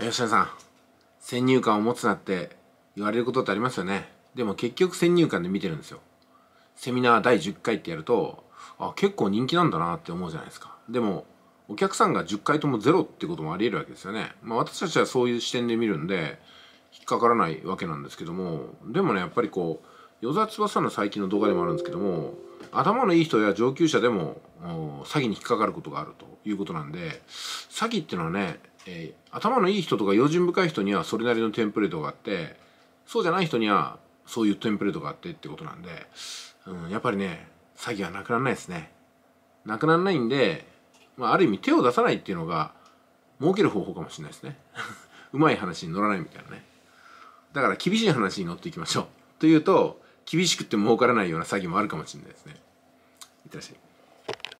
吉田さん先入観を持つなって言われることってありますよねでも結局先入観で見てるんですよセミナー第10回ってやるとあ結構人気なんだなって思うじゃないですかでもお客さんが10回ともゼロってこともありえるわけですよねまあ私たちはそういう視点で見るんで引っかからないわけなんですけどもでもねやっぱりこう与沢翼の最近の動画でもあるんですけども頭のいい人や上級者でも詐欺に引っかかることがあるということなんで詐欺っていうのはねえー、頭のいい人とか用心深い人にはそれなりのテンプレートがあってそうじゃない人にはそういうテンプレートがあってってことなんで、うん、やっぱりね詐欺はなくならないですねなくならないんで、まあ、ある意味手を出さないっていうのが儲ける方法かもしれないですね うまい話に乗らないみたいなねだから厳しい話に乗っていきましょうというと厳しくても儲からないような詐欺もあるかもしれないですねいってらっしゃい